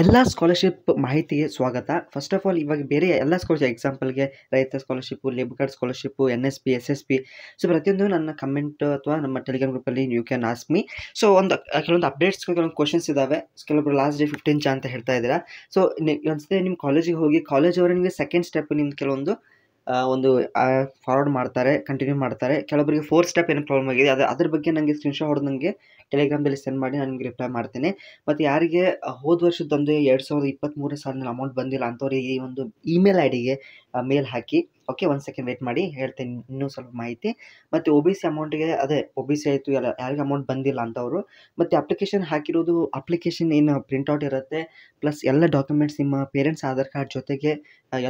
ಎಲ್ಲ ಸ್ಕಾಲರ್ಶಿಪ್ ಮಾಹಿತಿಗೆ ಸ್ವಾಗತ ಫಸ್ಟ್ ಆಫ್ ಆಲ್ ಇವಾಗ ಬೇರೆ ಎಲ್ಲ ಸ್ಕಾಲರ್ಶಿಪ್ ಎಕ್ಸಾಂಪಲ್ಗೆ ರೈತ scholarship labour card scholarship N S P S S P so ಪ್ರತಿಯೊಂದು ನನ್ನ ಕಮೆಂಟ್ ಅಥವಾ ನಮ್ಮ ಟೆಲಿಗ್ರಾಮ್ ಗ್ರೂಪಲ್ಲಿ ಯು ಕ್ಯಾನ್ ಆಸ್ಕ್ ಸೊ ಒಂದು ಕೆಲವೊಂದು ಅಪ್ಡೇಟ್ಸ್ ಕೆಲವೊಂದು ಕ್ವಶನ್ಸ್ ಇದ್ದಾವೆ ಕೆಲವೊಬ್ಬರು ಲಾಸ್ಟ್ ಡೇ ಫಿಫ್ಟೀನ್ ಚ ಅಂತ ಹೇಳ್ತಾ ಇದ್ದೀರಾ ಸೊ ಒಂದ್ಸತಿ ನಿಮ್ಮ ಕಾಲೇಜಿಗೆ ಹೋಗಿ ಕಾಲೇಜ್ ಅವ್ರ ನಿಮಗೆ ಸೆಕೆಂಡ್ ಸ್ಟೆಪ್ ನಿಮ್ಮ ಕೆಲವೊಂದು ಒಂದು ಫಾರ್ವರ್ಡ್ ಮಾಡ್ತಾರೆ ಕಂಟಿನ್ಯೂ ಮಾಡ್ತಾರೆ ಕೆಲವೊಬ್ಬರಿಗೆ ಫೋರ್ ಸ್ಟೆಪ್ ಏನೋ ಪ್ರಾಬ್ಲಮ್ ಆಗಿದೆ ಅದು ಅದ್ರ ಬಗ್ಗೆ ನನಗೆ ಸ್ಕ್ರೀನ್ಶಾಟ್ ಹೊಡೆದು ನನಗೆ ಟೆಲಿಗ್ರಾಮಲ್ಲಿ ಸೆಂಡ್ ಮಾಡಿ ನಾನು ರಿಪ್ಲೈ ಮಾಡ್ತೇನೆ ಮತ್ತು ಯಾರಿಗೆ ಹೋದ ವರ್ಷದೊಂದು ಎರಡು ಸಾವಿರದ ಇಪ್ಪತ್ತ್ಮೂರನೇ ಸಾಲಿನಲ್ಲಿ ಅಮೌಂಟ್ ಬಂದಿಲ್ಲ ಅಂಥವ್ರಿಗೆ ಈ ಒಂದು ಇಮೇಲ್ ಐ ಡಿಗೆ ಮೇಲ್ ಹಾಕಿ ಓಕೆ ಒಂದು ಸೆಕೆಂಡ್ ವೇಟ್ ಮಾಡಿ ಹೇಳ್ತೇನೆ ಇನ್ನೂ ಸ್ವಲ್ಪ ಮಾಹಿತಿ ಮತ್ತು ಒ ಬಿ ಸಿ ಅಮೌಂಟ್ಗೆ ಅದೇ ಒ ಬಿ ಸಿ ಆಯಿತು ಎಲ್ಲ ಯಾರಿಗೆ ಅಮೌಂಟ್ ಬಂದಿಲ್ಲ ಅಂತವರು ಮತ್ತು ಅಪ್ಲಿಕೇಶನ್ ಹಾಕಿರೋದು ಅಪ್ಲಿಕೇಶನ್ ಏನು ಪ್ರಿಂಟ್ಔಟ್ ಇರುತ್ತೆ ಪ್ಲಸ್ ಎಲ್ಲ ಡಾಕ್ಯುಮೆಂಟ್ಸ್ ನಿಮ್ಮ ಪೇರೆಂಟ್ಸ್ ಆಧಾರ್ ಕಾರ್ಡ್ ಜೊತೆಗೆ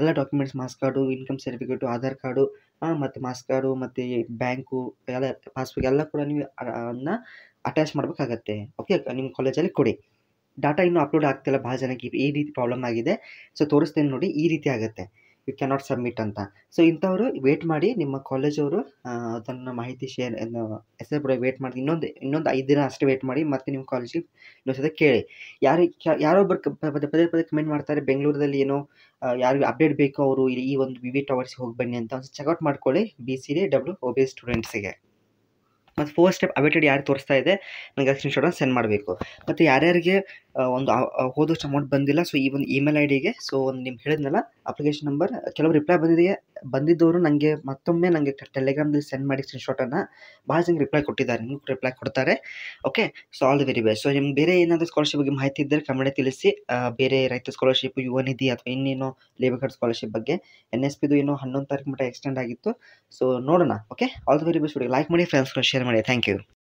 ಎಲ್ಲ documents marks card income certificate Aadhaar card ಮತ್ತು ಮಾಸ್ ಕಾರ್ಡು ಮತ್ತು ಬ್ಯಾಂಕು ಎಲ್ಲ ಪಾಸ್ಬುಕ್ ಎಲ್ಲ ಕೂಡ ನೀವು ಅದನ್ನ ಅಟ್ಯಾಚ್ ಮಾಡಬೇಕಾಗತ್ತೆ ಓಕೆ ನಿಮ್ಮ ಕಾಲೇಜಲ್ಲಿ ಕೊಡಿ ಡಾಟಾ ಇನ್ನೂ ಅಪ್ಲೋಡ್ ಆಗ್ತಿಲ್ಲ ಭಾಳ ಜನಕ್ಕೆ ಈ ರೀತಿ ಪ್ರಾಬ್ಲಮ್ ಆಗಿದೆ ಸೊ ತೋರಿಸ್ತೇನೆ ನೋಡಿ ಈ ರೀತಿ ಆಗುತ್ತೆ ಯು ಕ್ಯಾನಾಟ್ ಸಬ್ಮಿಟ್ ಅಂತ ಸೊ ಇಂಥವರು ವೇಟ್ ಮಾಡಿ ನಿಮ್ಮ ಕಾಲೇಜವರು ಅದನ್ನು ಮಾಹಿತಿ ಶೇರ್ ಎಸ್ ಎ ವೇಟ್ ಮಾಡಿ ಇನ್ನೊಂದು ಇನ್ನೊಂದು ಐದು ದಿನ ಅಷ್ಟೇ ವೇಟ್ ಮಾಡಿ ಮತ್ತೆ ನಿಮ್ಮ ಕಾಲೇಜಿಗೆ ಇನ್ನೊಂದ್ಸತಿ ಕೇಳಿ ಯಾರು ಯಾರೊಬ್ಬರು ಪದೇ ಪದೇ ಕಮೆಂಟ್ ಮಾಡ್ತಾರೆ ಬೆಂಗಳೂರಲ್ಲಿ ಏನೋ ಯಾರಿಗೆ ಅಪ್ಡೇಟ್ ಬೇಕೋ ಅವರು ಈ ಒಂದು ವಿ ವಿ ಟವರ್ಸ್ಗೆ ಹೋಗಿ ಬನ್ನಿ ಅಂತ ಒಂದು ಚೆಕ್ಔಟ್ ಮಾಡ್ಕೊಳ್ಳಿ B C D W O B ಸ್ಟೂಡೆಂಟ್ಸಿಗೆ ಮತ್ತು ಫೋರ್ ಸ್ಟೆಪ್ ಅಪ್ಡೇಟೆಡ್ ಯಾರು ತೋರಿಸ್ತಾ ಇದೆ ನನಗೆ ಸ್ಕ್ರೀನ್ಶಾಟನ್ನು ಸೆಂಡ್ ಮಾಡಬೇಕು ಮತ್ತು ಯಾರ್ಯಾರಿಗೆ ಒಂದು ಹೋದಷ್ಟು ಅಮೌಂಟ್ ಬಂದಿಲ್ಲ ಸೊ ಈ ಒಂದು ಇಮೇಲ್ ಐ ಡಿಗೆ ಸೊ ಒಂದು ನಿಮ್ಗೆ ಹೇಳಿದ್ನಲ್ಲ ಅಪ್ಲಿಕೇಶನ್ ನಂಬರ್ ಕೆಲವು ರಿಪ್ಲೈ ಬಂದಿದೆ ಬಂದಿದ್ದವರು ನನಗೆ ಮತ್ತೊಮ್ಮೆ ನನಗೆ ಟೆಲಿಗ್ರಾಮ್ದಲ್ಲಿ ಸೆಂಡ್ ಮಾಡಿ ಸ್ಕ್ರೀನ್ಶಾಟನ್ನು ಭಾಳ ಜನ ರಿಪ್ಲೈ ಕೊಟ್ಟಿದ್ದಾರೆ ನಿಮ್ಗೆ ರಿಪ್ಲೈ ಕೊಡ್ತಾರೆ okay so all the very best so ನಿಮ್ಗೆ ಬೇರೆ ಏನಾದರೂ ಸ್ಕಾಲರ್ಶಿಪ್ ಬಗ್ಗೆ ಮಾಹಿತಿ ಇದ್ದರೆ ಕನ್ನಡ ತಿಳಿಸಿ ಬೇರೆ ರೈತ ಸ್ಕಾಲರ್ಶಿಪ್ ಯುವ ನಿಧಿ ಅಥವಾ ಇನ್ನೇನೋ ಲೇಬರ್ ಕಾರ್ಡ್ ಸ್ಕಾಲರ್ಶಿಪ್ ಬಗ್ಗೆ ಎನ್ ಎಸ್ ಪಿದು ಏನೋ ಹನ್ನೊಂದು ತಾರೀಕು ಮಟ್ಟ ಎಕ್ಸ್ಟೆಂಡ್ ಆಗಿತ್ತು ಸೊ ನೋಡೋಣ okay all the very best like ಮಾಡಿ ಫ್ರೆಂಡ್ಸ್ಗಳು ಶೇರ್ ಮಾಡಿ ಥ್ಯಾಂಕ್ ಯು